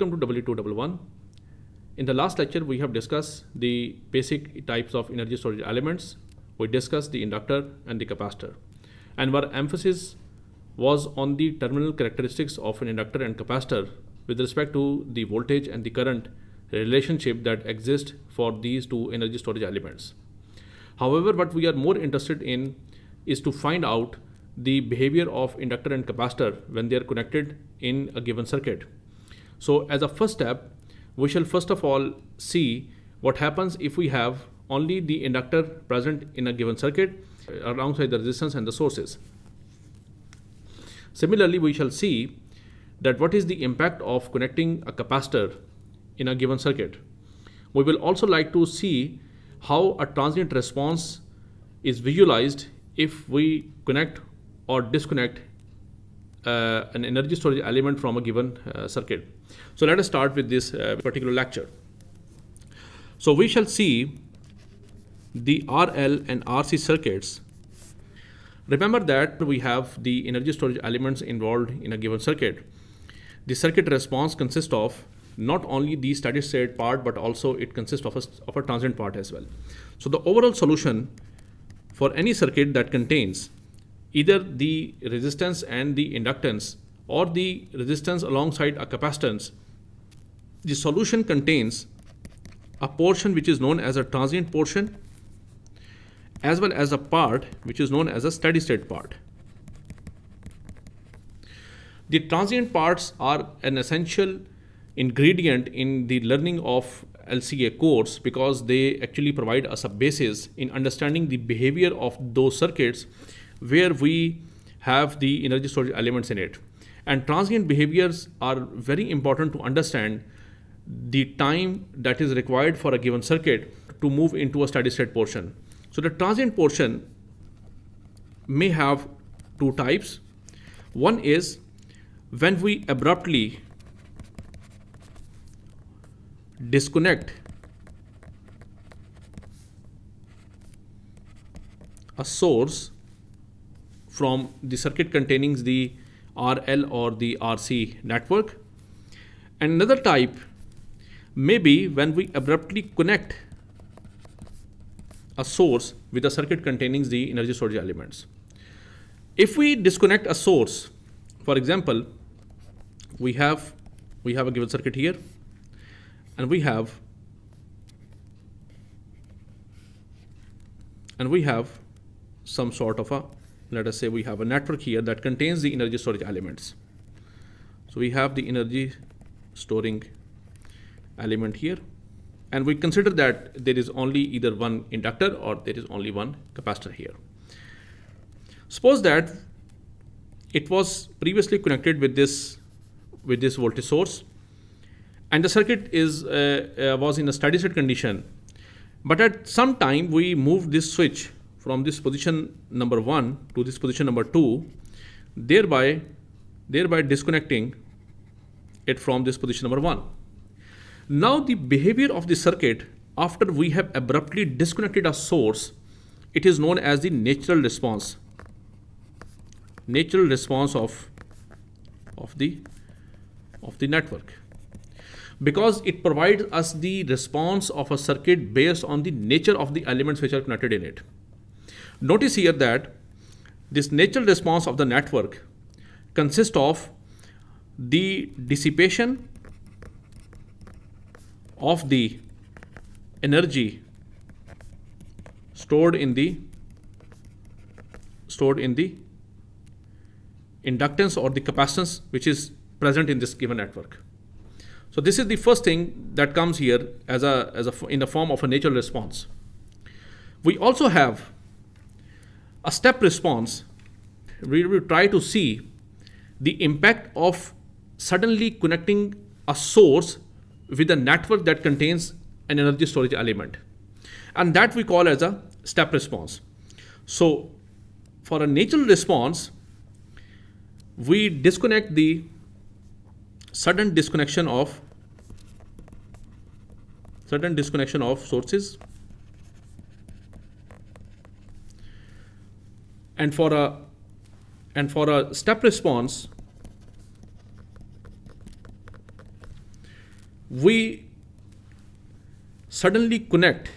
Welcome to W211. In the last lecture, we have discussed the basic types of energy storage elements. We discussed the inductor and the capacitor. And our emphasis was on the terminal characteristics of an inductor and capacitor with respect to the voltage and the current relationship that exists for these two energy storage elements. However, what we are more interested in is to find out the behavior of inductor and capacitor when they are connected in a given circuit. So as a first step, we shall first of all see what happens if we have only the inductor present in a given circuit uh, alongside the resistance and the sources. Similarly, we shall see that what is the impact of connecting a capacitor in a given circuit. We will also like to see how a transient response is visualized if we connect or disconnect uh, an energy storage element from a given uh, circuit. So let us start with this uh, particular lecture. So we shall see the RL and RC circuits. Remember that we have the energy storage elements involved in a given circuit. The circuit response consists of not only the steady state part, but also it consists of a, of a transient part as well. So the overall solution for any circuit that contains either the resistance and the inductance or the resistance alongside a capacitance the solution contains a portion which is known as a transient portion as well as a part which is known as a steady state part. The transient parts are an essential ingredient in the learning of LCA course because they actually provide us a basis in understanding the behavior of those circuits where we have the energy storage elements in it. And transient behaviors are very important to understand the time that is required for a given circuit to move into a steady state portion. So the transient portion may have two types. One is when we abruptly disconnect a source from the circuit containing the RL or the RC network. Another type maybe when we abruptly connect a source with a circuit containing the energy storage elements. If we disconnect a source, for example, we have we have a given circuit here and we have and we have some sort of a let us say we have a network here that contains the energy storage elements. So we have the energy storing element here. And we consider that there is only either one inductor or there is only one capacitor here. Suppose that it was previously connected with this with this voltage source and the circuit is uh, uh, was in a steady state condition but at some time we move this switch from this position number 1 to this position number 2 thereby thereby disconnecting it from this position number 1 now the behavior of the circuit after we have abruptly disconnected a source, it is known as the natural response. Natural response of, of, the, of the network. Because it provides us the response of a circuit based on the nature of the elements which are connected in it. Notice here that this natural response of the network consists of the dissipation of the energy stored in the stored in the inductance or the capacitance which is present in this given network. So this is the first thing that comes here as a, as a in the form of a natural response. We also have a step response. We will try to see the impact of suddenly connecting a source with a network that contains an energy storage element. And that we call as a step response. So for a natural response, we disconnect the sudden disconnection of sudden disconnection of sources and for a and for a step response we suddenly connect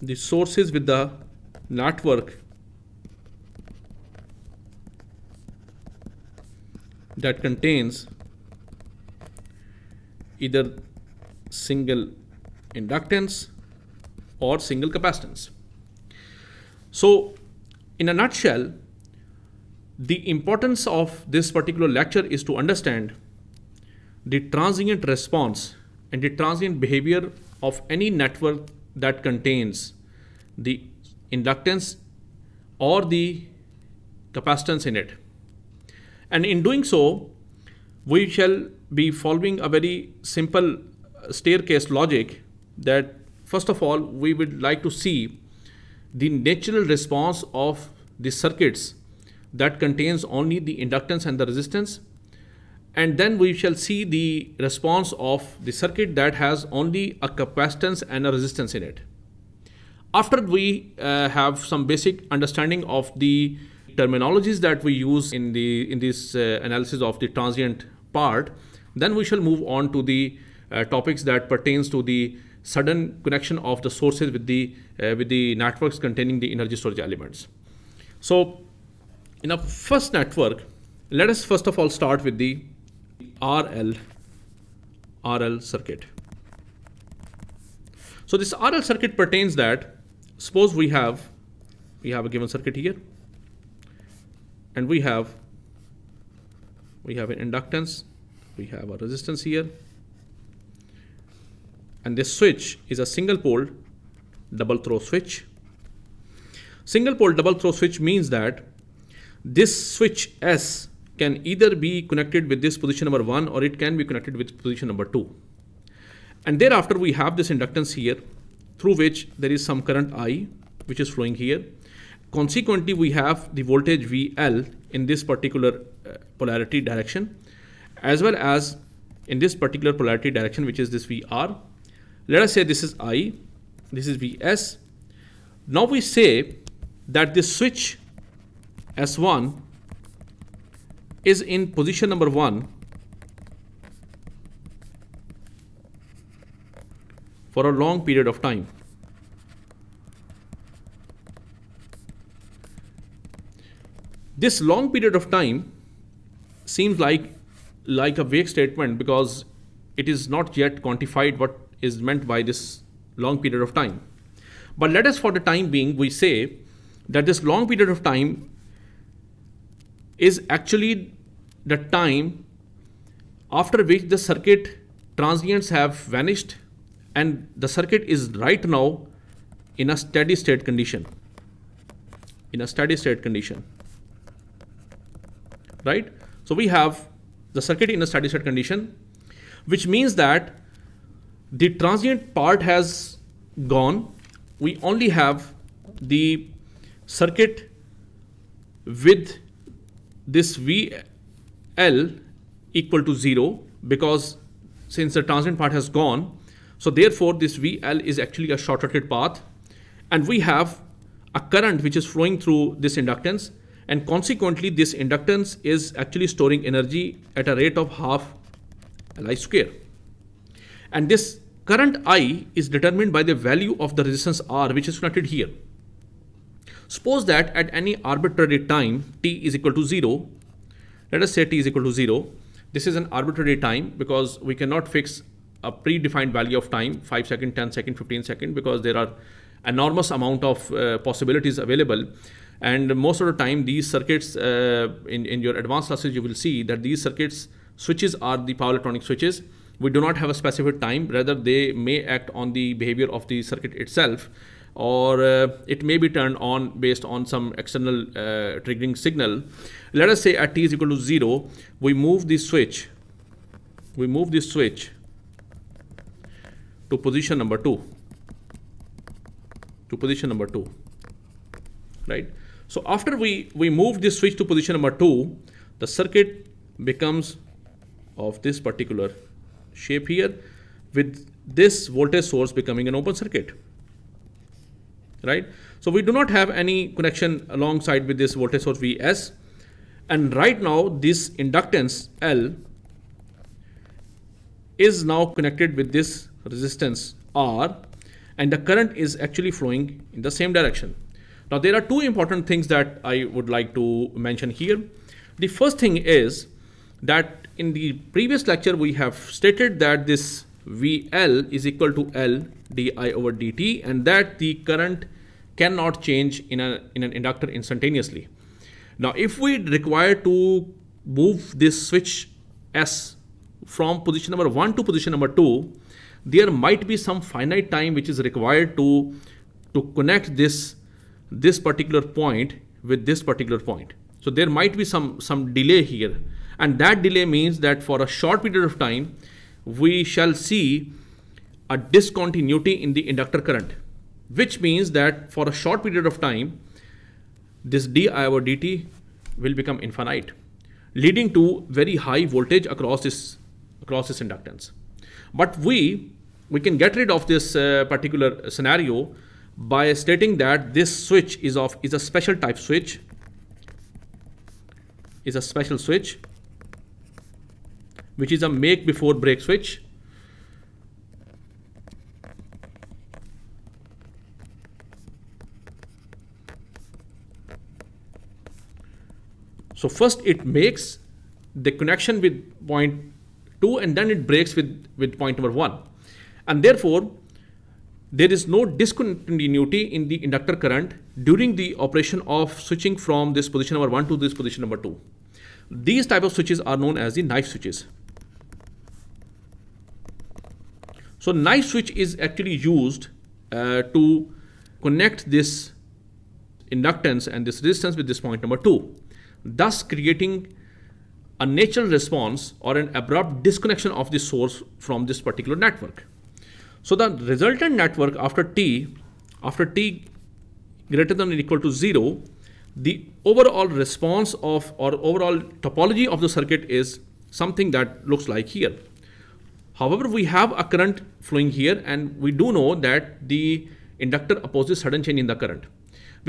the sources with the network that contains either single inductance or single capacitance. So in a nutshell, the importance of this particular lecture is to understand the transient response and the transient behavior of any network that contains the inductance or the capacitance in it. And in doing so, we shall be following a very simple staircase logic that first of all, we would like to see the natural response of the circuits that contains only the inductance and the resistance and then we shall see the response of the circuit that has only a capacitance and a resistance in it. After we uh, have some basic understanding of the terminologies that we use in the in this uh, analysis of the transient part, then we shall move on to the uh, topics that pertains to the sudden connection of the sources with the uh, with the networks containing the energy storage elements. So in our first network, let us first of all start with the RL, RL circuit. So this RL circuit pertains that, suppose we have, we have a given circuit here, and we have, we have an inductance, we have a resistance here, and this switch is a single pole double throw switch. Single pole double throw switch means that this switch S can either be connected with this position number 1 or it can be connected with position number 2. And thereafter we have this inductance here through which there is some current I which is flowing here. Consequently, we have the voltage VL in this particular uh, polarity direction as well as in this particular polarity direction which is this VR. Let us say this is I, this is VS. Now we say that this switch S1 is in position number 1 for a long period of time. This long period of time seems like like a vague statement because it is not yet quantified what is meant by this long period of time. But let us for the time being we say that this long period of time is actually the time after which the circuit transients have vanished and the circuit is right now in a steady state condition in a steady state condition right so we have the circuit in a steady state condition which means that the transient part has gone we only have the circuit with this VL equal to 0 because since the transient part has gone, so therefore this VL is actually a short-circuited path and we have a current which is flowing through this inductance and consequently this inductance is actually storing energy at a rate of half Li square. And this current I is determined by the value of the resistance R which is connected here. Suppose that at any arbitrary time t is equal to 0, let us say t is equal to 0. This is an arbitrary time because we cannot fix a predefined value of time 5 second, 10 second, 15 second because there are enormous amount of uh, possibilities available and most of the time these circuits uh, in, in your advanced classes you will see that these circuits switches are the power electronic switches we do not have a specific time rather they may act on the behavior of the circuit itself or uh, it may be turned on based on some external uh, triggering signal. Let us say at t is equal to 0, we move the switch, we move the switch to position number 2, to position number 2, right? So after we, we move this switch to position number 2, the circuit becomes of this particular shape here with this voltage source becoming an open circuit right? So we do not have any connection alongside with this voltage source Vs. And right now this inductance L is now connected with this resistance R and the current is actually flowing in the same direction. Now there are two important things that I would like to mention here. The first thing is that in the previous lecture we have stated that this VL is equal to L di over dt and that the current cannot change in, a, in an inductor instantaneously. Now, if we require to move this switch S from position number 1 to position number 2, there might be some finite time which is required to, to connect this, this particular point with this particular point. So, there might be some, some delay here and that delay means that for a short period of time, we shall see a discontinuity in the inductor current, which means that for a short period of time, this di over dt will become infinite, leading to very high voltage across this across this inductance. But we we can get rid of this uh, particular scenario by stating that this switch is of is a special type switch is a special switch which is a make before break switch. So first it makes the connection with point 2 and then it breaks with, with point number 1. And therefore, there is no discontinuity in the inductor current during the operation of switching from this position number 1 to this position number 2. These type of switches are known as the knife switches. So knife switch is actually used uh, to connect this inductance and this resistance with this point number two, thus creating a natural response or an abrupt disconnection of the source from this particular network. So the resultant network after T, after T greater than or equal to zero, the overall response of or overall topology of the circuit is something that looks like here. However, we have a current flowing here and we do know that the inductor opposes sudden change in the current,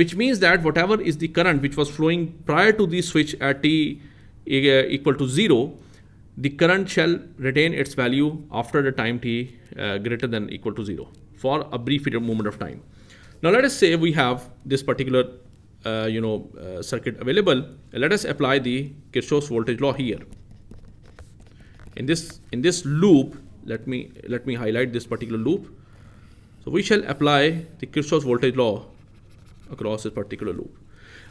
which means that whatever is the current which was flowing prior to the switch at t equal to 0, the current shall retain its value after the time t uh, greater than equal to 0 for a brief moment of time. Now let us say we have this particular uh, you know uh, circuit available. Let us apply the Kirchhoff's voltage law here. In this in this loop, let me let me highlight this particular loop so we shall apply the Kirchhoff's voltage law across this particular loop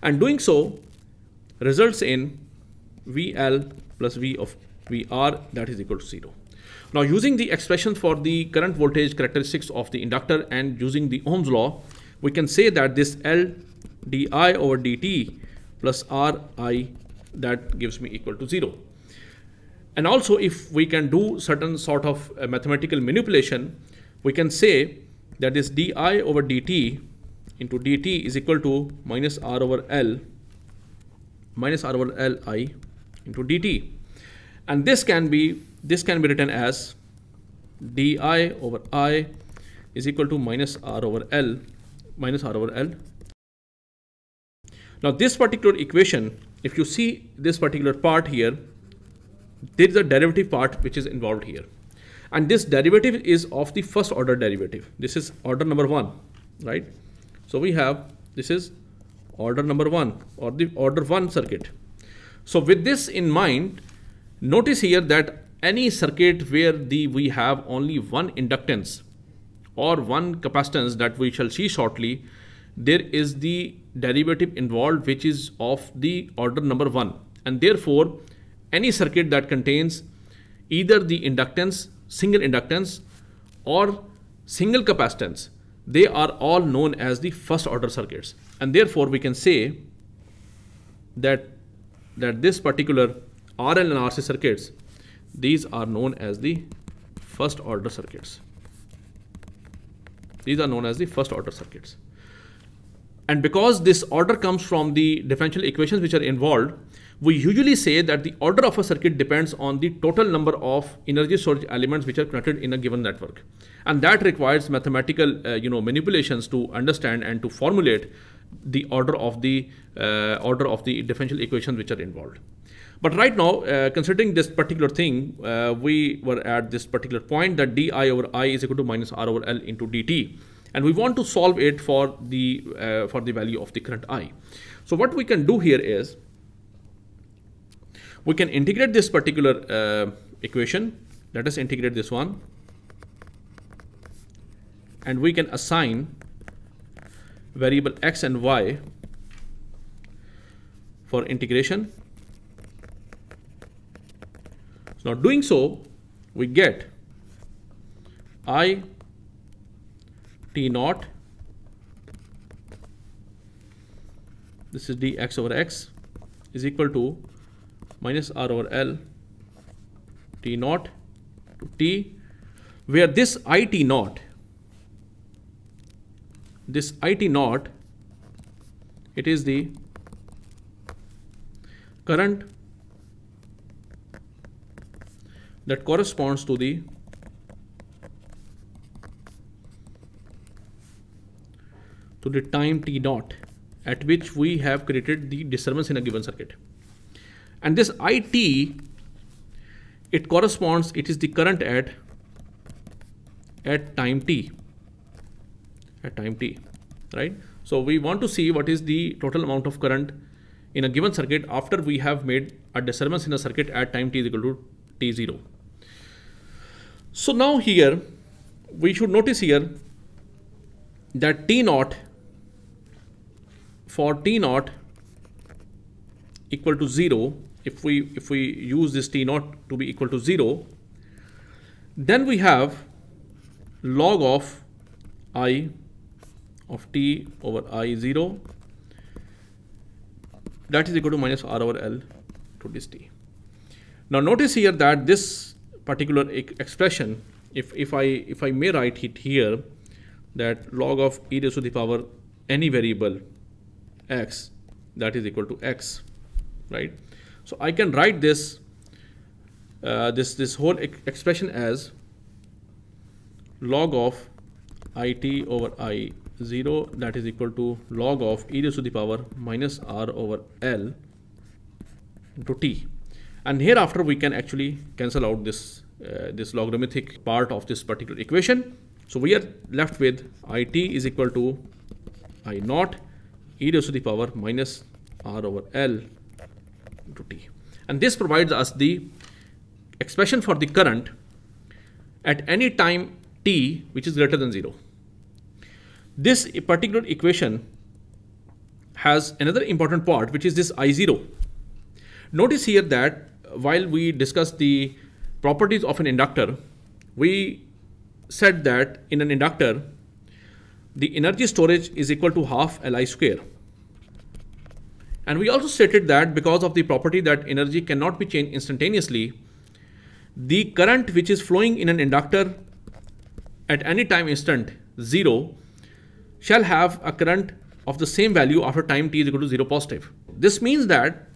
and doing so results in VL plus V of VR that is equal to 0. Now using the expression for the current voltage characteristics of the inductor and using the Ohm's law we can say that this L di over dt plus Ri that gives me equal to 0. And also if we can do certain sort of uh, mathematical manipulation, we can say that is di over dt into dt is equal to minus r over L minus r over L i into dt. And this can be this can be written as di over i is equal to minus r over L minus r over L. Now this particular equation, if you see this particular part here, there is a derivative part which is involved here. And this derivative is of the first order derivative. This is order number one, right? So we have, this is order number one or the order one circuit. So with this in mind, notice here that any circuit where the we have only one inductance or one capacitance that we shall see shortly, there is the derivative involved which is of the order number 1 and therefore any circuit that contains either the inductance, single inductance or single capacitance, they are all known as the first order circuits. And therefore, we can say that, that this particular RL and RC circuits, these are known as the first order circuits. These are known as the first order circuits. And because this order comes from the differential equations which are involved, we usually say that the order of a circuit depends on the total number of energy storage elements which are connected in a given network. And that requires mathematical uh, you know, manipulations to understand and to formulate the order of the uh, order of the differential equations which are involved. But right now, uh, considering this particular thing, uh, we were at this particular point that di over i is equal to minus r over l into dt and we want to solve it for the uh, for the value of the current i. So what we can do here is we can integrate this particular uh, equation let us integrate this one and we can assign variable x and y for integration so now doing so we get i t naught this is dx over x is equal to minus r over L T naught to T where this I T naught this I T naught it is the current that corresponds to the to the time t naught at which we have created the disturbance in a given circuit. And this IT, it corresponds, it is the current at, at time t, at time t, right? So we want to see what is the total amount of current in a given circuit after we have made a disturbance in a circuit at time t is equal to t0. So now here, we should notice here that t naught for t naught equal to 0 if we if we use this t naught to be equal to 0 then we have log of i of t over i 0 that is equal to minus r over l to this t now notice here that this particular expression if if i if i may write it here that log of e raised to the power any variable x that is equal to x right so I can write this uh, this this whole expression as log of it over i 0 that is equal to log of e raised to the power minus r over l to t and hereafter we can actually cancel out this uh, this logarithmic part of this particular equation so we are left with it is equal to i naught e raised to the power minus r over l to t. And this provides us the expression for the current at any time t which is greater than 0. This particular equation has another important part which is this I0. Notice here that while we discuss the properties of an inductor, we said that in an inductor, the energy storage is equal to half Li square. And we also stated that because of the property that energy cannot be changed instantaneously, the current which is flowing in an inductor at any time instant 0 shall have a current of the same value after time t is equal to 0 positive. This means that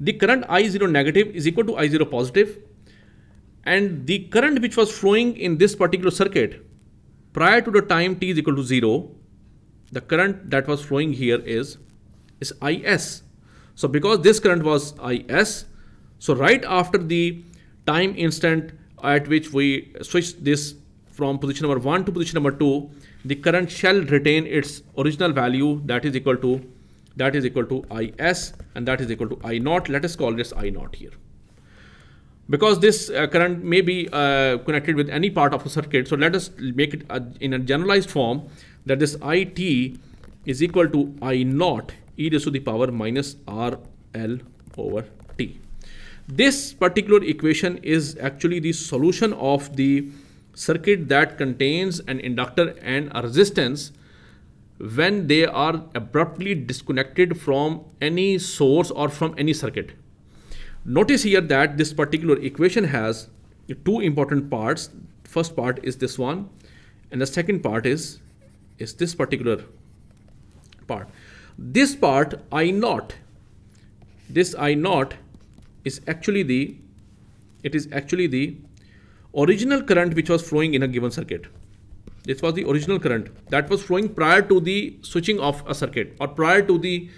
the current I0 negative is equal to I0 positive and the current which was flowing in this particular circuit prior to the time t is equal to 0, the current that was flowing here is is Is. So because this current was Is, so right after the time instant at which we switch this from position number 1 to position number 2, the current shall retain its original value that is equal to that is equal to Is and that is equal to I naught. Let us call this I naught here. Because this uh, current may be uh, connected with any part of a circuit, so let us make it uh, in a generalized form that this IT is equal to I naught e raised to the power minus r l over t. This particular equation is actually the solution of the circuit that contains an inductor and a resistance when they are abruptly disconnected from any source or from any circuit. Notice here that this particular equation has two important parts. First part is this one and the second part is, is this particular part. This part I not. this I not is actually the, it is actually the original current which was flowing in a given circuit. This was the original current that was flowing prior to the switching of a circuit or prior to the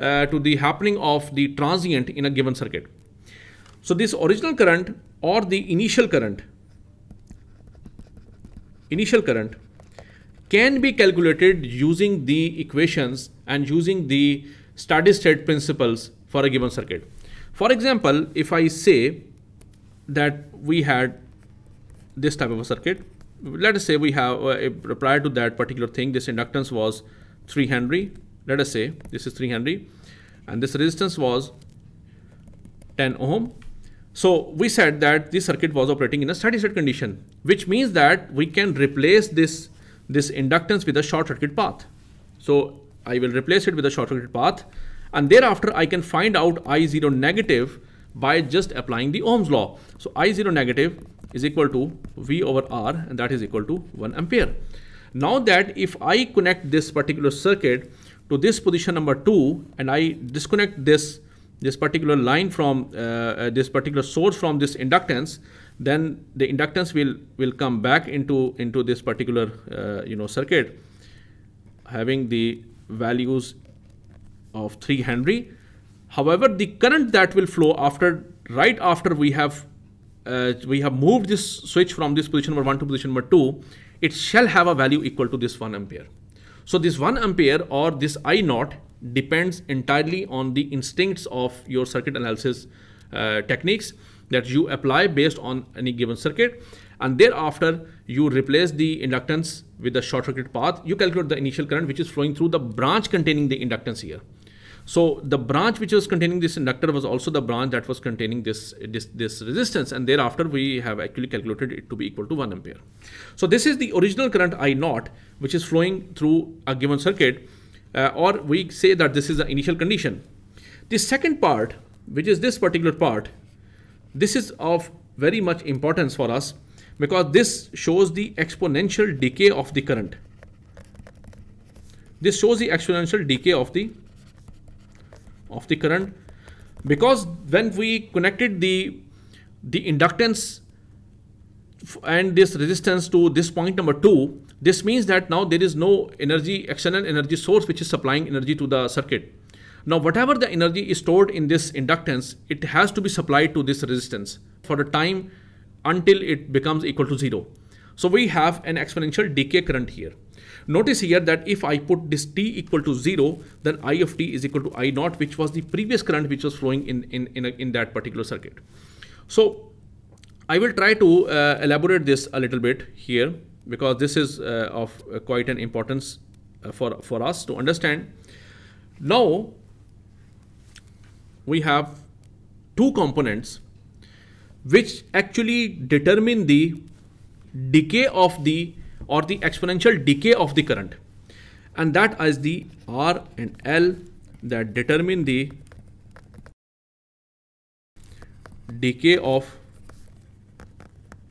uh, to the happening of the transient in a given circuit. So this original current or the initial current, initial current can be calculated using the equations and using the steady state principles for a given circuit. For example, if I say that we had this type of a circuit, let us say we have uh, uh, prior to that particular thing, this inductance was 3 Henry. Let us say this is 3 Henry and this resistance was 10 ohm. So we said that this circuit was operating in a steady state condition, which means that we can replace this this inductance with a short circuit path. So I will replace it with a short circuit path and thereafter I can find out I0 negative by just applying the Ohm's law. So I0 negative is equal to V over R and that is equal to 1 ampere. Now that if I connect this particular circuit to this position number 2 and I disconnect this this particular line from uh, uh, this particular source from this inductance then the inductance will will come back into into this particular uh, you know circuit having the values of 3 henry however the current that will flow after right after we have uh, we have moved this switch from this position number 1 to position number 2 it shall have a value equal to this 1 ampere so this 1 ampere or this i naught depends entirely on the instincts of your circuit analysis uh, techniques that you apply based on any given circuit and thereafter you replace the inductance with the short circuit path you calculate the initial current which is flowing through the branch containing the inductance here so the branch which was containing this inductor was also the branch that was containing this, this, this resistance and thereafter we have actually calculated it to be equal to 1 ampere. So this is the original current I naught which is flowing through a given circuit uh, or we say that this is the initial condition. The second part which is this particular part this is of very much importance for us because this shows the exponential decay of the current. This shows the exponential decay of the of the current because when we connected the the inductance and this resistance to this point number 2 this means that now there is no energy external energy source which is supplying energy to the circuit now, whatever the energy is stored in this inductance, it has to be supplied to this resistance for a time until it becomes equal to zero. So we have an exponential decay current here. Notice here that if I put this t equal to 0, then I of t is equal to I naught, which was the previous current which was flowing in, in, in, a, in that particular circuit. So I will try to uh, elaborate this a little bit here because this is uh, of uh, quite an importance uh, for, for us to understand. Now, we have two components which actually determine the decay of the or the exponential decay of the current and that is the R and L that determine the decay of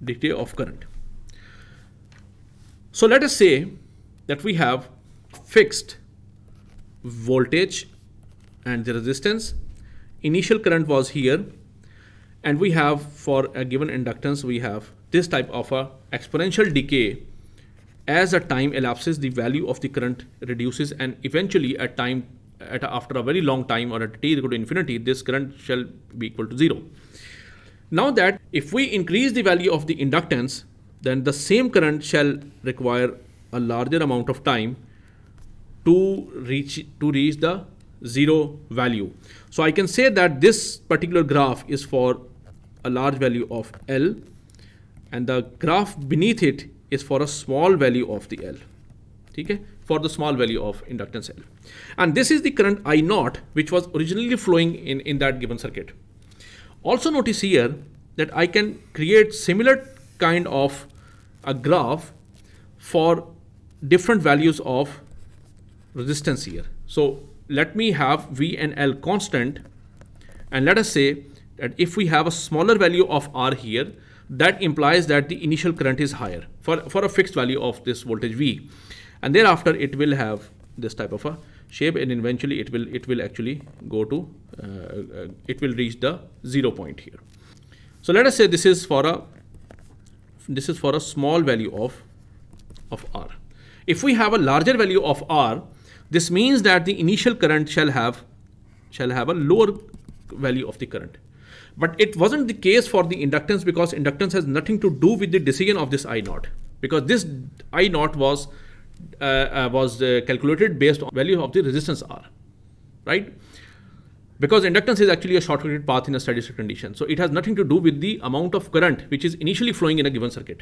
decay of current. So let us say that we have fixed voltage and the resistance initial current was here and we have for a given inductance we have this type of a exponential decay as a time elapses the value of the current reduces and eventually at time at a, after a very long time or at t equal to infinity this current shall be equal to zero now that if we increase the value of the inductance then the same current shall require a larger amount of time to reach to reach the zero value. So I can say that this particular graph is for a large value of L and the graph beneath it is for a small value of the L. Okay? For the small value of inductance L. And this is the current I naught which was originally flowing in, in that given circuit. Also notice here that I can create similar kind of a graph for different values of resistance here. So let me have v and l constant and let us say that if we have a smaller value of r here that implies that the initial current is higher for, for a fixed value of this voltage v and thereafter it will have this type of a shape and eventually it will it will actually go to uh, uh, it will reach the zero point here so let us say this is for a this is for a small value of of r if we have a larger value of r this means that the initial current shall have shall have a lower value of the current. But it wasn't the case for the inductance because inductance has nothing to do with the decision of this I naught because this I naught was uh, uh, was uh, calculated based on value of the resistance R, right? Because inductance is actually a short circuit path in a steady state condition. So it has nothing to do with the amount of current which is initially flowing in a given circuit.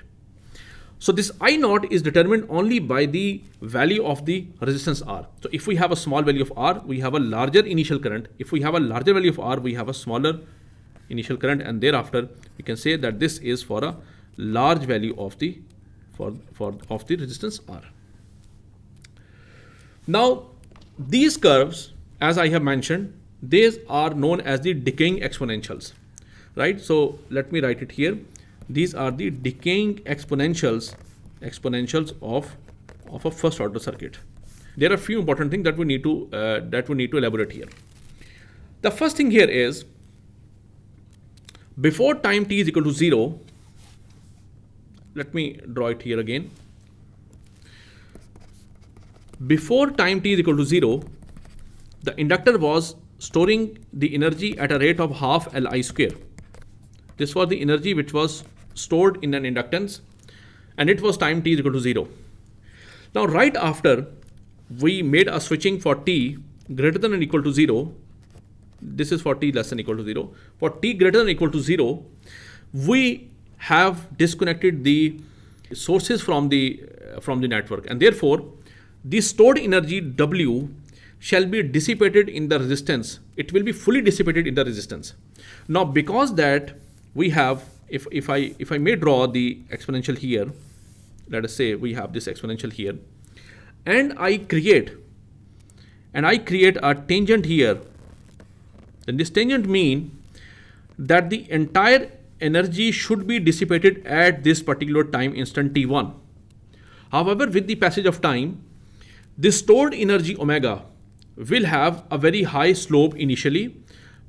So this I naught is determined only by the value of the resistance R. So if we have a small value of R, we have a larger initial current. If we have a larger value of R, we have a smaller initial current and thereafter we can say that this is for a large value of the for, for of the resistance R. Now these curves as I have mentioned these are known as the decaying exponentials right so let me write it here these are the decaying exponentials exponentials of of a first order circuit there are a few important things that we need to uh, that we need to elaborate here the first thing here is before time t is equal to 0 let me draw it here again before time t is equal to 0 the inductor was storing the energy at a rate of half li square this was the energy which was stored in an inductance and it was time t is equal to 0. Now right after we made a switching for t greater than and equal to 0, this is for t less than equal to 0, for t greater than equal to 0, we have disconnected the sources from the uh, from the network and therefore the stored energy W shall be dissipated in the resistance. It will be fully dissipated in the resistance. Now because that we have if, if, I, if I may draw the exponential here, let us say we have this exponential here, and I create, and I create a tangent here, then this tangent mean that the entire energy should be dissipated at this particular time instant t1. However, with the passage of time, this stored energy omega will have a very high slope initially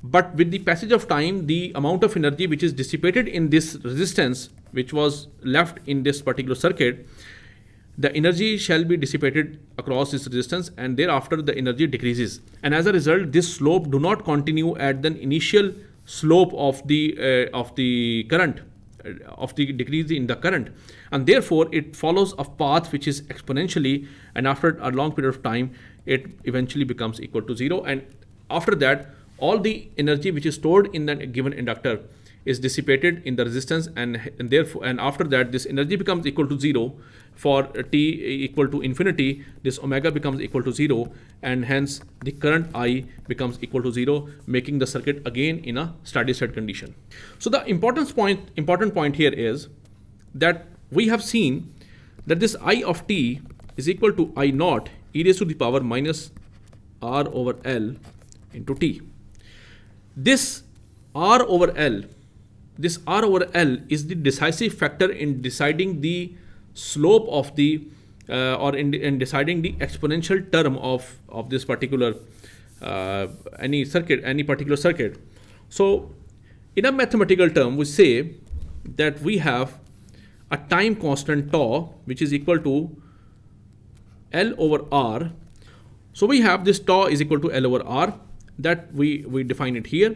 but with the passage of time, the amount of energy which is dissipated in this resistance, which was left in this particular circuit, the energy shall be dissipated across this resistance and thereafter the energy decreases. And as a result, this slope do not continue at the initial slope of the, uh, of the current uh, of the decrease in the current and therefore it follows a path which is exponentially and after a long period of time it eventually becomes equal to zero and after that all the energy which is stored in that given inductor is dissipated in the resistance and, and therefore and after that this energy becomes equal to zero for t equal to infinity this omega becomes equal to zero and hence the current i becomes equal to zero making the circuit again in a steady state condition so the important point important point here is that we have seen that this i of t is equal to i naught e raised to the power minus r over l into t this R over L, this R over L is the decisive factor in deciding the slope of the uh, or in, in, deciding the exponential term of, of this particular uh, any circuit, any particular circuit. So in a mathematical term, we say that we have a time constant tau, which is equal to L over R. So we have this tau is equal to L over R that we, we define it here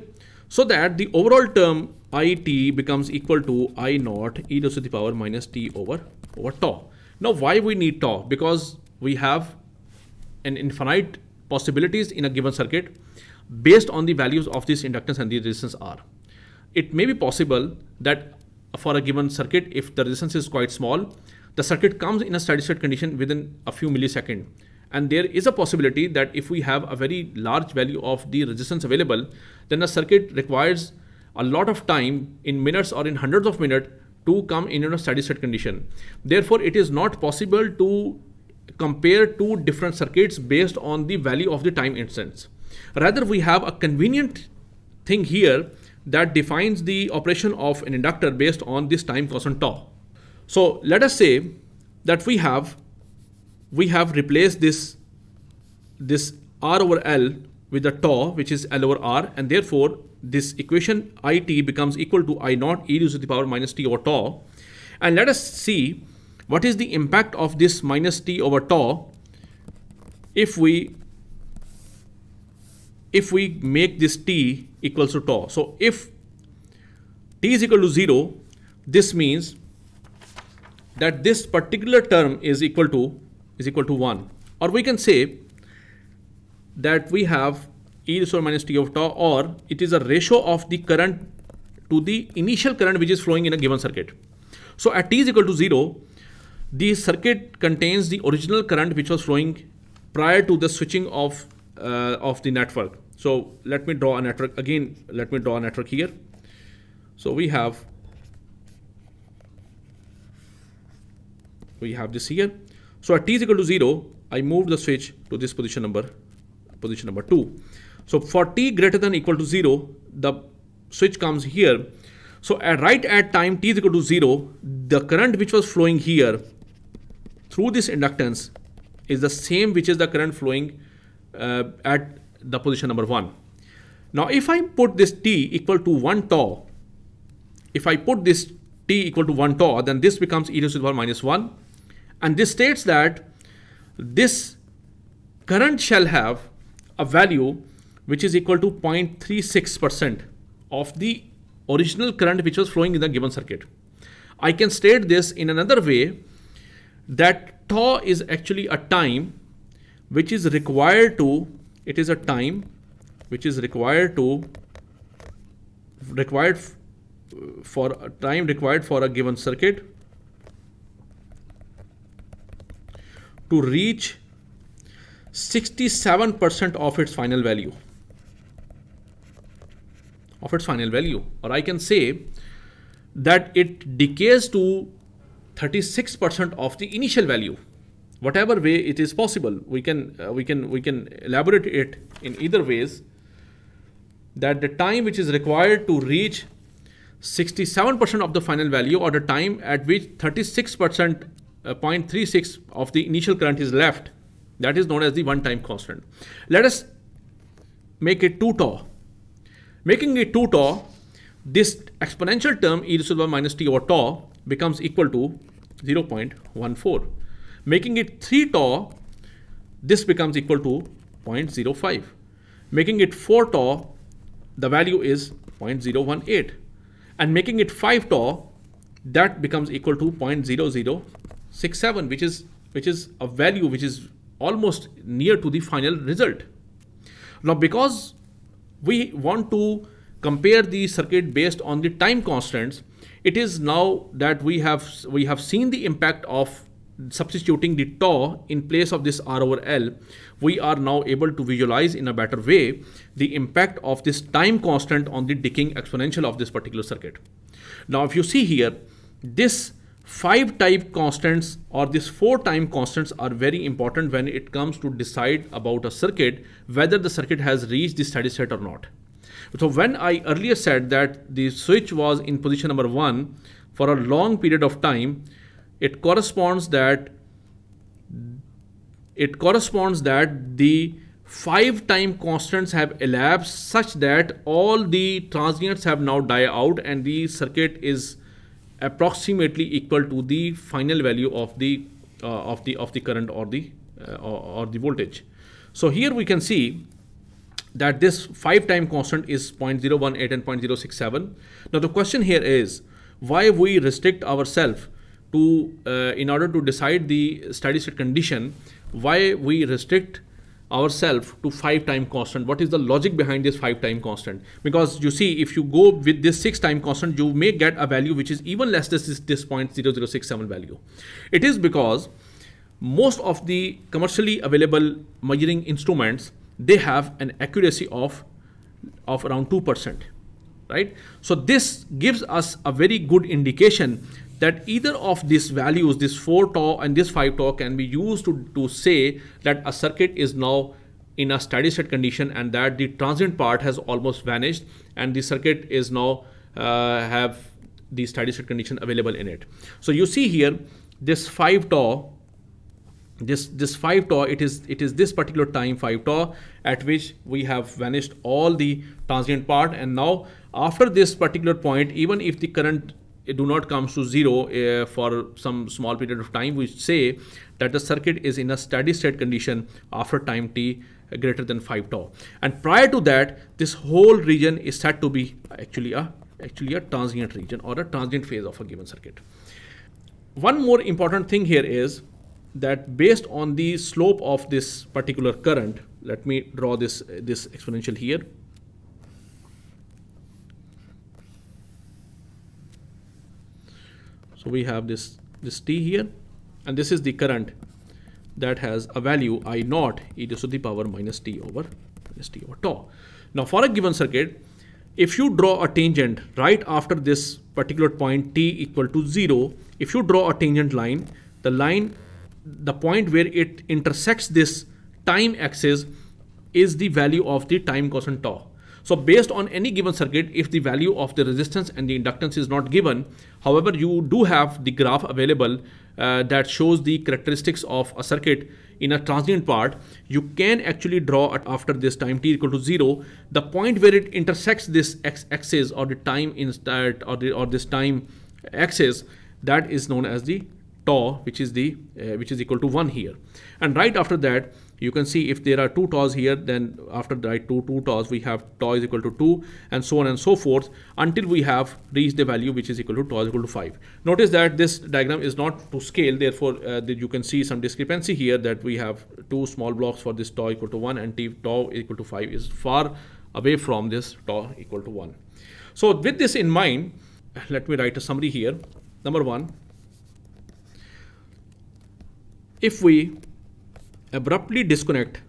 so that the overall term it becomes equal to i naught e to the power minus t over over tau. Now why we need tau? Because we have an infinite possibilities in a given circuit based on the values of this inductance and the resistance R. It may be possible that for a given circuit, if the resistance is quite small, the circuit comes in a steady state condition within a few milliseconds. And there is a possibility that if we have a very large value of the resistance available, then the circuit requires a lot of time in minutes or in hundreds of minutes to come in a steady state condition. Therefore, it is not possible to compare two different circuits based on the value of the time instance. Rather, we have a convenient thing here that defines the operation of an inductor based on this time constant tau. So let us say that we have we have replaced this this r over l with a tau which is l over r and therefore this equation it becomes equal to i naught e to the power minus t over tau and let us see what is the impact of this minus t over tau if we if we make this t equals to tau so if t is equal to 0 this means that this particular term is equal to is equal to 1 or we can say that we have e to the minus t of tau or it is a ratio of the current to the initial current which is flowing in a given circuit. So at t is equal to 0, the circuit contains the original current which was flowing prior to the switching of, uh, of the network. So let me draw a network again, let me draw a network here. So we have we have this here so at t is equal to 0, I moved the switch to this position number, position number 2. So for t greater than equal to 0, the switch comes here. So at right at time t is equal to 0, the current which was flowing here through this inductance is the same which is the current flowing uh, at the position number 1. Now if I put this t equal to 1 tau, if I put this t equal to 1 tau, then this becomes e raised to the power minus 1 and this states that this current shall have a value which is equal to 0.36% of the original current which was flowing in the given circuit. I can state this in another way that tau is actually a time which is required to, it is a time which is required to, required for a time required for a given circuit to reach 67% of its final value of its final value or I can say that it decays to 36% of the initial value whatever way it is possible we can uh, we can we can elaborate it in either ways that the time which is required to reach 67% of the final value or the time at which 36% uh, 0.36 of the initial current is left, that is known as the one-time constant. Let us make it 2 tau. Making it 2 tau, this exponential term e to the power minus t over tau becomes equal to 0.14. Making it 3 tau, this becomes equal to 0.05. Making it 4 tau, the value is 0.018. And making it 5 tau, that becomes equal to 0.0 six seven, which is which is a value which is almost near to the final result. Now, because we want to compare the circuit based on the time constants, it is now that we have we have seen the impact of substituting the tau in place of this r over l, we are now able to visualize in a better way the impact of this time constant on the decaying exponential of this particular circuit. Now, if you see here, this five type constants or these four time constants are very important when it comes to decide about a circuit whether the circuit has reached the steady state or not so when i earlier said that the switch was in position number 1 for a long period of time it corresponds that it corresponds that the five time constants have elapsed such that all the transients have now die out and the circuit is approximately equal to the final value of the uh, of the of the current or the uh, or, the voltage so here we can see that this 5 time constant is 0.018 and 0.067 now the question here is why we restrict ourselves to uh, in order to decide the steady state condition why we restrict ourselves to 5 time constant what is the logic behind this 5 time constant because you see if you go with this 6 time constant you may get a value which is even less than this, this 0.0067 value it is because most of the commercially available measuring instruments they have an accuracy of of around 2% right so this gives us a very good indication that either of these values, this 4 tau and this 5 tau can be used to, to say that a circuit is now in a steady state condition and that the transient part has almost vanished and the circuit is now uh, have the steady state condition available in it. So you see here this 5 tau this this 5 tau it is it is this particular time 5 tau at which we have vanished all the transient part and now after this particular point even if the current do not comes to zero uh, for some small period of time, we say that the circuit is in a steady state condition after time t eh, greater than 5 tau. And prior to that, this whole region is said to be actually a actually a transient region or a transient phase of a given circuit. One more important thing here is that based on the slope of this particular current, let me draw this, this exponential here. So we have this, this t here and this is the current that has a value I naught e to the power minus t over minus t over tau. Now for a given circuit, if you draw a tangent right after this particular point t equal to 0, if you draw a tangent line, the line, the point where it intersects this time axis is the value of the time constant tau. So based on any given circuit, if the value of the resistance and the inductance is not given, however, you do have the graph available uh, that shows the characteristics of a circuit in a transient part, you can actually draw after this time t equal to zero, the point where it intersects this x-axis or the time instant or the or this time axis, that is known as the tau, which is the uh, which is equal to one here. And right after that, you can see if there are two toes here then after the right two two toes we have tau is equal to 2 and so on and so forth until we have reached the value which is equal to tau is equal to 5 notice that this diagram is not to scale therefore uh, you can see some discrepancy here that we have two small blocks for this tau equal to 1 and t tau equal to 5 is far away from this tau equal to 1 so with this in mind let me write a summary here number one if we abruptly disconnect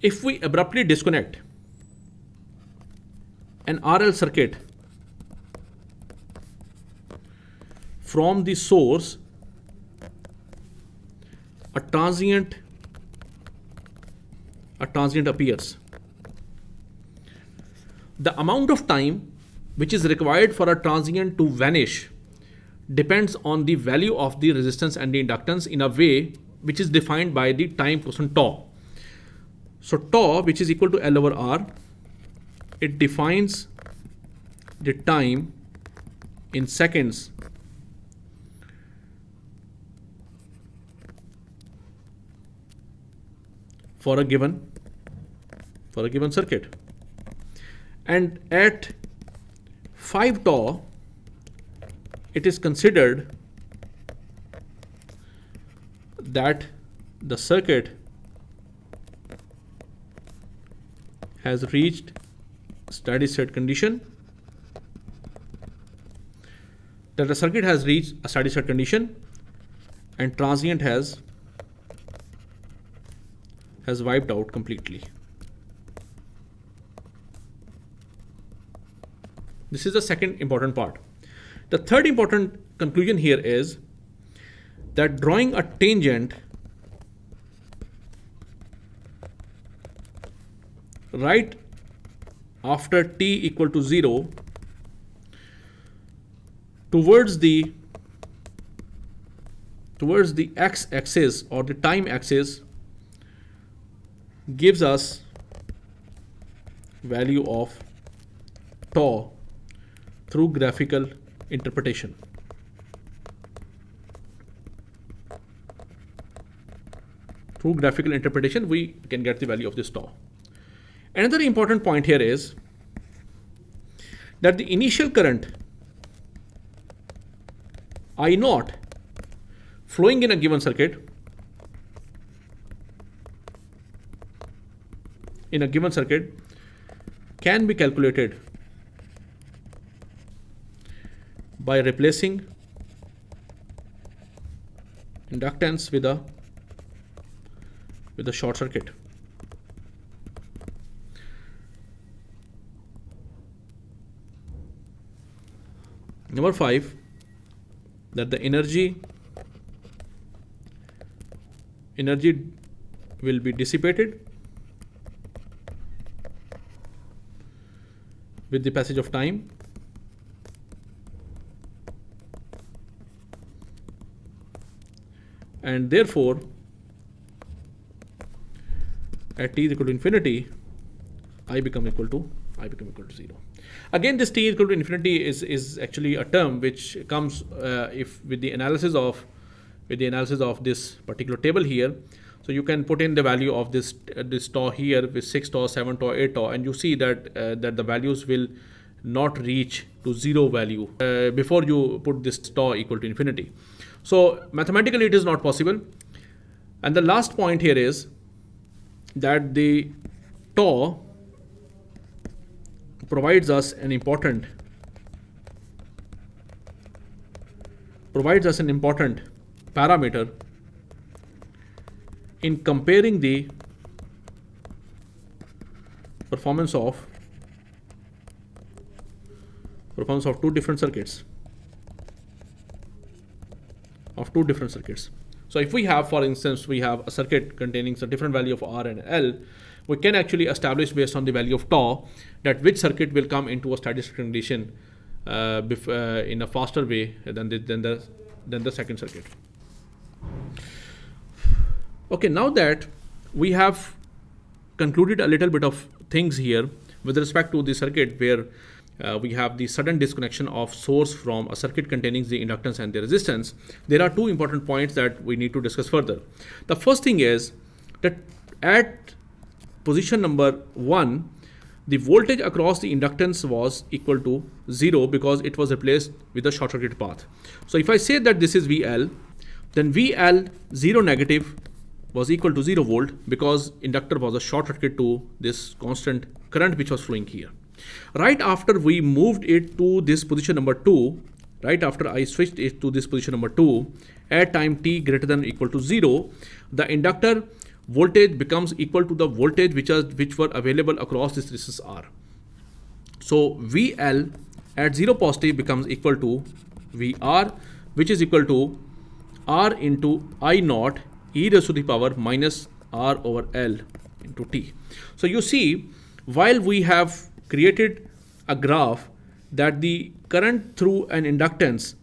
if we abruptly disconnect an RL circuit from the source a transient a transient appears the amount of time which is required for a transient to vanish depends on the value of the resistance and the inductance in a way which is defined by the time constant tau. So tau which is equal to L over R, it defines the time in seconds for a given for a given circuit and at 5 tau it is considered that the circuit has reached steady state condition that the circuit has reached a steady state condition and transient has has wiped out completely This is the second important part. The third important conclusion here is that drawing a tangent right after t equal to 0 towards the towards the x axis or the time axis gives us value of tau through graphical interpretation. Through graphical interpretation, we can get the value of this tau. Another important point here is that the initial current I naught flowing in a given circuit in a given circuit can be calculated by replacing inductance with a with a short circuit. Number 5 that the energy energy will be dissipated with the passage of time and therefore at t is equal to infinity i become equal to i become equal to 0 again this t is equal to infinity is is actually a term which comes uh, if with the analysis of with the analysis of this particular table here so you can put in the value of this uh, this tau here with 6 tau 7 tau 8 tau and you see that uh, that the values will not reach to zero value uh, before you put this tau equal to infinity so mathematically, it is not possible. And the last point here is that the tau provides us an important provides us an important parameter in comparing the performance of performance of two different circuits of two different circuits. So if we have, for instance, we have a circuit containing a different value of R and L, we can actually establish based on the value of tau that which circuit will come into a state condition uh, uh, in a faster way than the, than the than the second circuit. Okay, now that we have concluded a little bit of things here with respect to the circuit where uh, we have the sudden disconnection of source from a circuit containing the inductance and the resistance, there are two important points that we need to discuss further. The first thing is that at position number 1, the voltage across the inductance was equal to 0 because it was replaced with a short circuit path. So if I say that this is VL, then VL 0 negative was equal to 0 volt because inductor was a short circuit to this constant current which was flowing here. Right after we moved it to this position number 2, right after I switched it to this position number 2, at time t greater than equal to 0, the inductor voltage becomes equal to the voltage which, are, which were available across this resistance R. So VL at 0 positive becomes equal to VR which is equal to R into I naught e raised to the power minus R over L into T. So you see while we have created a graph that the current through an inductance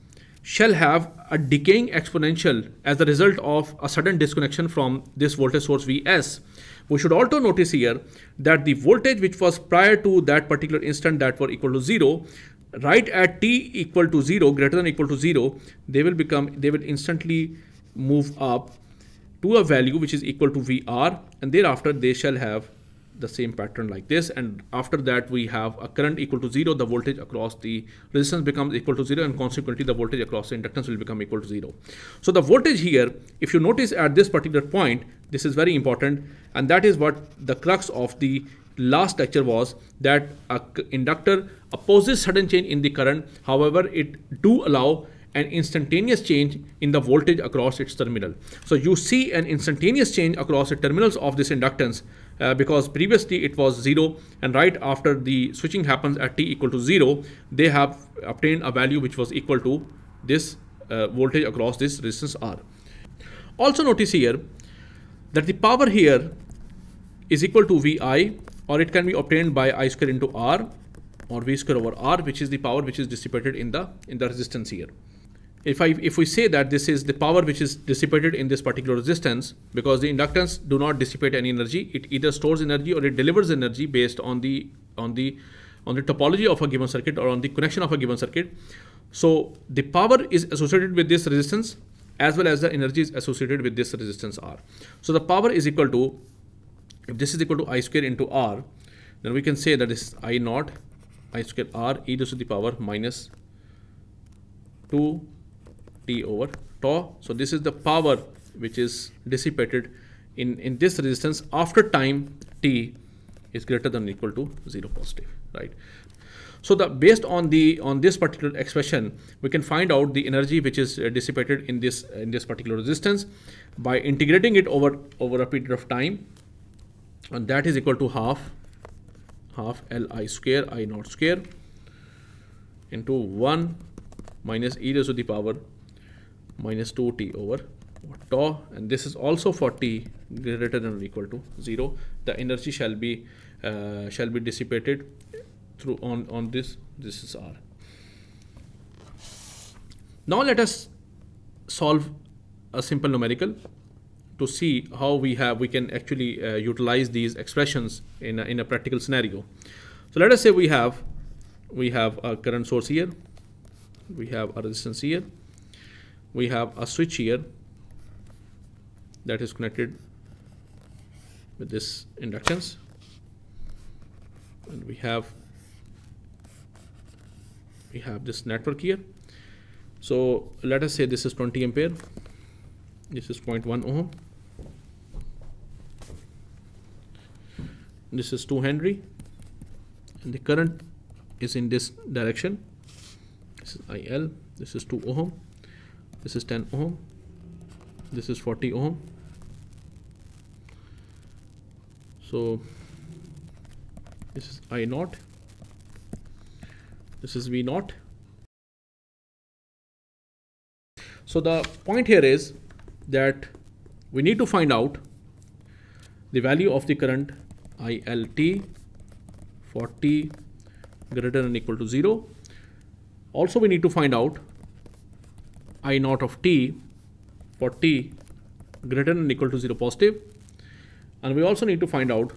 shall have a decaying exponential as a result of a sudden disconnection from this voltage source Vs. We should also notice here that the voltage which was prior to that particular instant that were equal to 0, right at t equal to 0, greater than equal to 0, they will become, they will instantly move up to a value which is equal to Vr and thereafter they shall have the same pattern like this and after that we have a current equal to zero the voltage across the resistance becomes equal to zero and consequently the voltage across the inductance will become equal to zero so the voltage here if you notice at this particular point this is very important and that is what the crux of the last lecture was that a inductor opposes sudden change in the current however it do allow an instantaneous change in the voltage across its terminal so you see an instantaneous change across the terminals of this inductance uh, because previously it was 0 and right after the switching happens at t equal to 0 they have obtained a value which was equal to this uh, voltage across this resistance R. Also notice here that the power here is equal to Vi or it can be obtained by I square into R or V square over R which is the power which is dissipated in the in the resistance here if I if we say that this is the power which is dissipated in this particular resistance because the inductance do not dissipate any energy it either stores energy or it delivers energy based on the on the on the topology of a given circuit or on the connection of a given circuit so the power is associated with this resistance as well as the energy is associated with this resistance r so the power is equal to if this is equal to i square into r then we can say that is i naught i square r e to the power minus 2 T over tau. So this is the power which is dissipated in, in this resistance after time T is greater than or equal to 0 positive, right? So the based on the on this particular expression, we can find out the energy which is uh, dissipated in this in this particular resistance by integrating it over over a period of time, and that is equal to half half L I square I naught square into one minus e raised to the power minus 2t over tau and this is also for t greater than or equal to 0 the energy shall be uh, shall be dissipated through on on this this is r now let us solve a simple numerical to see how we have we can actually uh, utilize these expressions in a, in a practical scenario so let us say we have we have a current source here we have a resistance here we have a switch here that is connected with this inductance and we have we have this network here so let us say this is 20 ampere this is 0.1 ohm this is 2 henry and the current is in this direction this is IL this is 2 ohm this is 10 ohm this is 40 ohm so this is I naught this is V naught so the point here is that we need to find out the value of the current ILT 40 greater than equal to 0 also we need to find out i naught of t for t greater than or equal to 0 positive and we also need to find out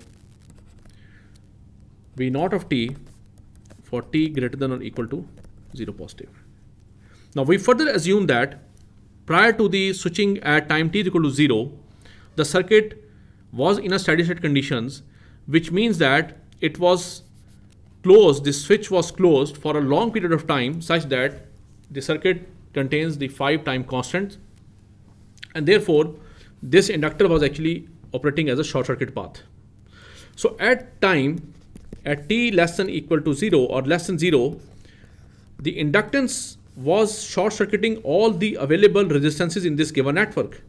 v naught of t for t greater than or equal to 0 positive. Now we further assume that prior to the switching at time t is equal to 0, the circuit was in a steady state conditions, which means that it was closed, the switch was closed for a long period of time such that the circuit contains the five time constant and therefore this inductor was actually operating as a short circuit path. So at time at t less than equal to 0 or less than 0 the inductance was short circuiting all the available resistances in this given network.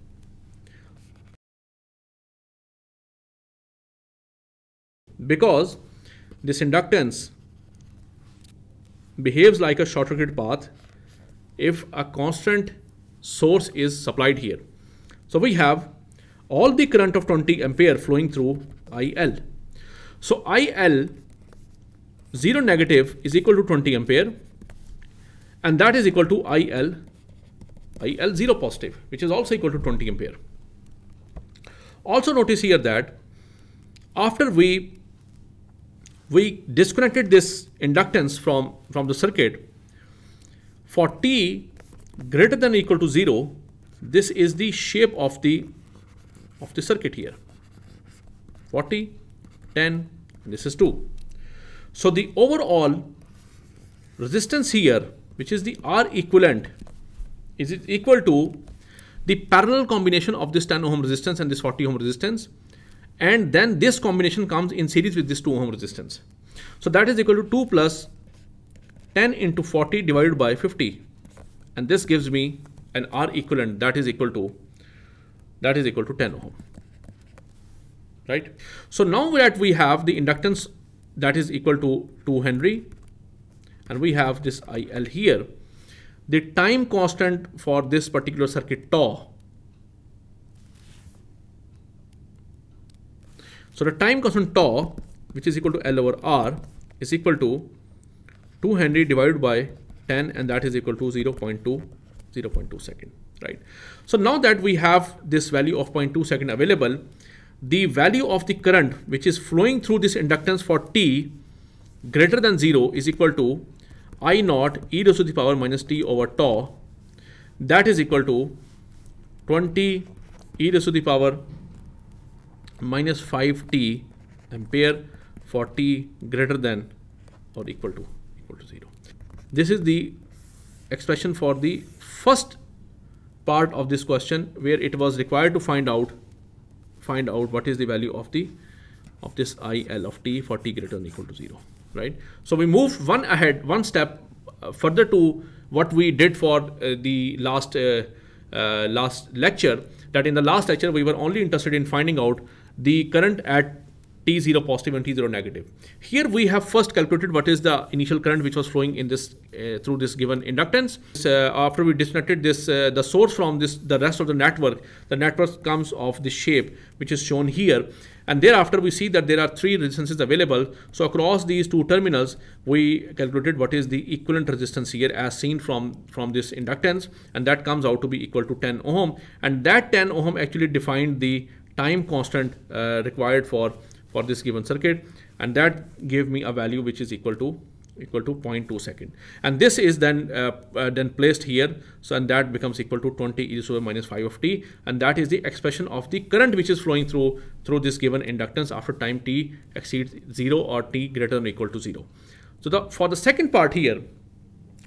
Because this inductance behaves like a short circuit path if a constant source is supplied here. So we have all the current of 20 ampere flowing through IL. So IL 0 negative is equal to 20 ampere and that is equal to IL IL 0 positive which is also equal to 20 ampere. Also notice here that after we we disconnected this inductance from from the circuit for t greater than or equal to 0, this is the shape of the, of the circuit here. 40, 10, this is 2. So the overall resistance here, which is the R equivalent, is equal to the parallel combination of this 10 ohm resistance and this 40 ohm resistance and then this combination comes in series with this 2 ohm resistance. So that is equal to 2 plus 10 into 40 divided by 50 and this gives me an R equivalent that is equal to that is equal to 10 ohm right so now that we have the inductance that is equal to 2 Henry and we have this IL here the time constant for this particular circuit tau so the time constant tau which is equal to L over R is equal to 2 Henry divided by 10 and that is equal to 0 0.2, 0 0.2 second, right? So now that we have this value of 0.2 second available, the value of the current which is flowing through this inductance for t greater than 0 is equal to I naught e raised to the power minus t over tau that is equal to 20 e raised to the power minus 5t ampere for t greater than or equal to this is the expression for the first part of this question where it was required to find out find out what is the value of the of this IL of t for t greater than equal to 0 right so we move one ahead one step uh, further to what we did for uh, the last uh, uh, last lecture that in the last lecture we were only interested in finding out the current at T0 positive and T0 negative. Here we have first calculated what is the initial current which was flowing in this uh, through this given inductance. So uh, after we disconnected this uh, the source from this the rest of the network, the network comes of the shape which is shown here and thereafter we see that there are three resistances available. So across these two terminals we calculated what is the equivalent resistance here as seen from from this inductance and that comes out to be equal to 10 ohm and that 10 ohm actually defined the time constant uh, required for for this given circuit and that gave me a value which is equal to equal to 0.2 second and this is then uh, uh, then placed here so and that becomes equal to 20 e to the minus 5 of t and that is the expression of the current which is flowing through through this given inductance after time t exceeds 0 or t greater than or equal to 0 so the for the second part here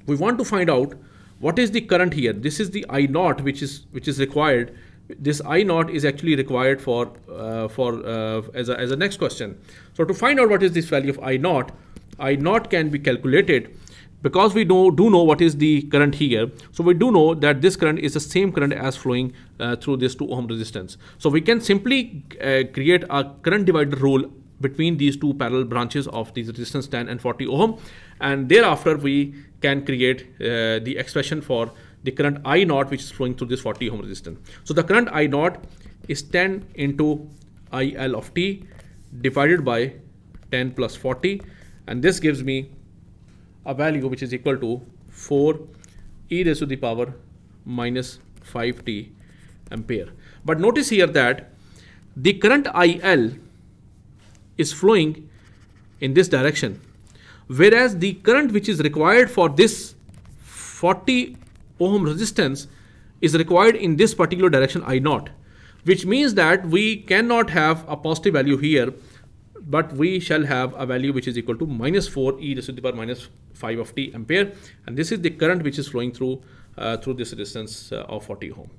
we want to find out what is the current here this is the i naught which is which is required this I naught is actually required for, uh, for uh, as, a, as a next question. So to find out what is this value of I naught, I naught can be calculated because we know, do know what is the current here. So we do know that this current is the same current as flowing uh, through this 2 ohm resistance. So we can simply uh, create a current divider rule between these two parallel branches of these resistance 10 and 40 ohm and thereafter we can create uh, the expression for the current I naught which is flowing through this 40 ohm resistance. So the current I naught is 10 into IL of t divided by 10 plus 40 and this gives me a value which is equal to 4 e raised to the power minus 5t ampere. But notice here that the current IL is flowing in this direction whereas the current which is required for this 40 ohm resistance is required in this particular direction I naught, which means that we cannot have a positive value here, but we shall have a value which is equal to minus 4 e raised to the power minus 5 of t ampere. And this is the current which is flowing through uh, through this resistance uh, of 40 ohm.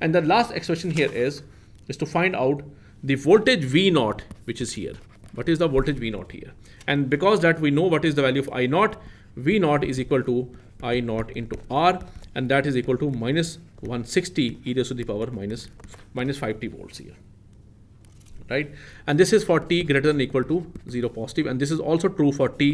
And the last expression here is, is to find out the voltage V naught, which is here. What is the voltage V naught here? And because that we know what is the value of I naught, V naught is equal to I naught into R and that is equal to minus 160 e raised to the power minus minus 5t volts here right and this is for t greater than equal to 0 positive and this is also true for t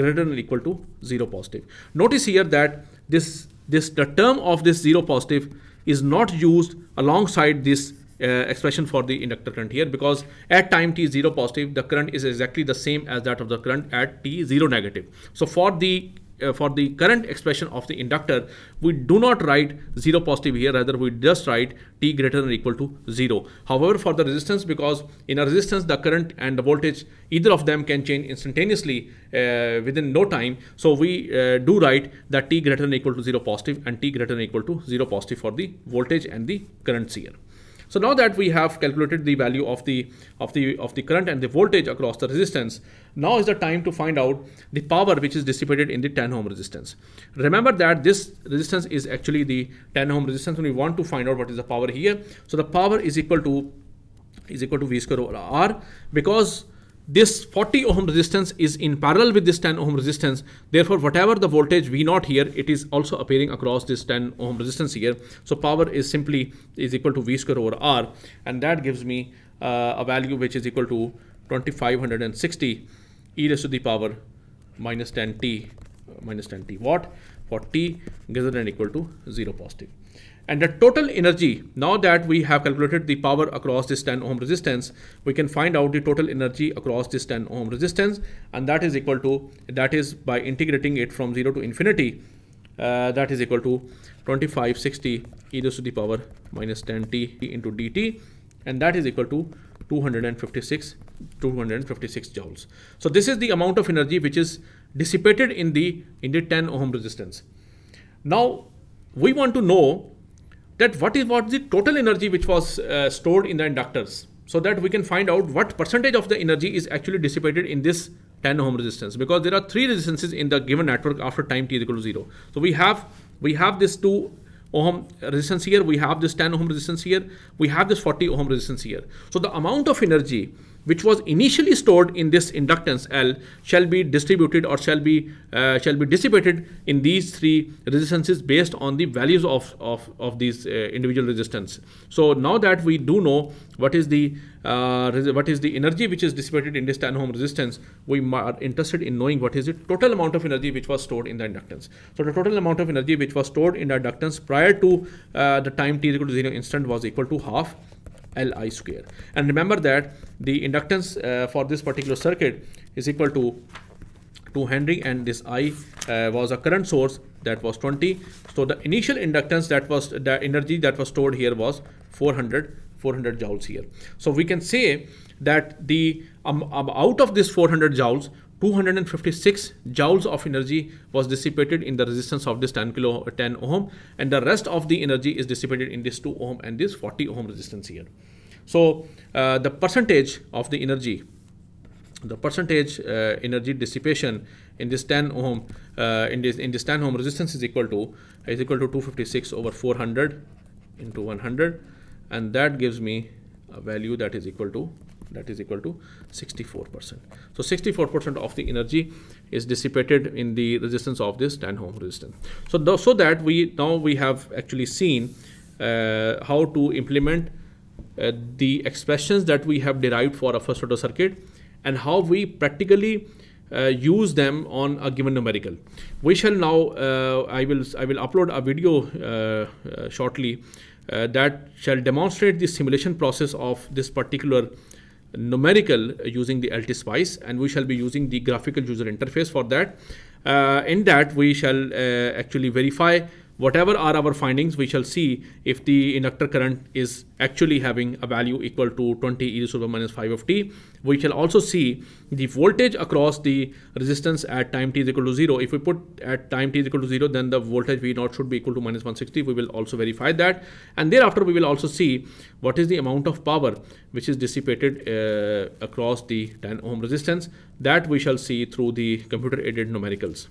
greater than equal to 0 positive notice here that this this the term of this 0 positive is not used alongside this uh, expression for the inductor current here because at time t 0 positive the current is exactly the same as that of the current at t 0 negative so for the uh, for the current expression of the inductor, we do not write 0 positive here, rather we just write t greater than equal to 0. However, for the resistance, because in a resistance, the current and the voltage, either of them can change instantaneously uh, within no time. So we uh, do write that t greater than equal to 0 positive and t greater than equal to 0 positive for the voltage and the currents here. So now that we have calculated the value of the of the of the current and the voltage across the resistance, now is the time to find out the power which is dissipated in the 10 ohm resistance. Remember that this resistance is actually the 10 ohm resistance and we want to find out what is the power here. So the power is equal to is equal to V square over R because this 40 ohm resistance is in parallel with this 10 ohm resistance therefore whatever the voltage v naught here it is also appearing across this 10 ohm resistance here so power is simply is equal to v square over r and that gives me uh, a value which is equal to 2560 e raised to the power minus 10 t uh, 10 t watt for t greater than equal to 0 positive and the total energy, now that we have calculated the power across this 10 ohm resistance, we can find out the total energy across this 10 ohm resistance. And that is equal to, that is by integrating it from 0 to infinity, uh, that is equal to 2560 e to the power minus 10 t into dt. And that is equal to 256 256 joules. So this is the amount of energy which is dissipated in the in the 10 ohm resistance. Now we want to know that what is what the total energy which was uh, stored in the inductors so that we can find out what percentage of the energy is actually dissipated in this 10 ohm resistance because there are three resistances in the given network after time t is equal to 0 so we have we have this 2 ohm resistance here we have this 10 ohm resistance here we have this 40 ohm resistance here so the amount of energy which was initially stored in this inductance L shall be distributed or shall be uh, shall be dissipated in these three resistances based on the values of, of, of these uh, individual resistance. So now that we do know what is the uh, what is the energy which is dissipated in this 10 ohm resistance, we are interested in knowing what is the total amount of energy which was stored in the inductance. So the total amount of energy which was stored in the inductance prior to the time t is equal to 0 instant was equal to half Li square. And remember that the inductance uh, for this particular circuit is equal to 2 Henry and this I uh, was a current source that was 20. So the initial inductance that was the energy that was stored here was 400 400 joules here. So we can say that the um, um, out of this 400 joules 256 joules of energy was dissipated in the resistance of this 10 kilo 10 ohm and the rest of the energy is dissipated in this 2 ohm and this 40 ohm resistance here so uh, the percentage of the energy, the percentage uh, energy dissipation in this 10 ohm uh, in this in this 10 ohm resistance is equal to is equal to 256 over 400 into 100, and that gives me a value that is equal to that is equal to 64%. So 64% of the energy is dissipated in the resistance of this 10 ohm resistance. So, th so that we now we have actually seen uh, how to implement uh, the expressions that we have derived for a first order circuit and how we practically uh, use them on a given numerical. We shall now, uh, I will I will upload a video uh, uh, shortly that shall demonstrate the simulation process of this particular numerical using the LTSpice and we shall be using the graphical user interface for that. in that we shall actually verify whatever are our findings, we shall see if the inductor current is actually having a value equal to 20 e to the power minus 5 of t. We shall also see the voltage across the resistance at time t is equal to 0. If we put at time t is equal to 0, then the voltage V naught should be equal to minus 160. We will also verify that. And thereafter, we will also see what is the amount of power which is dissipated uh, across the 10 ohm resistance that we shall see through the computer aided numericals.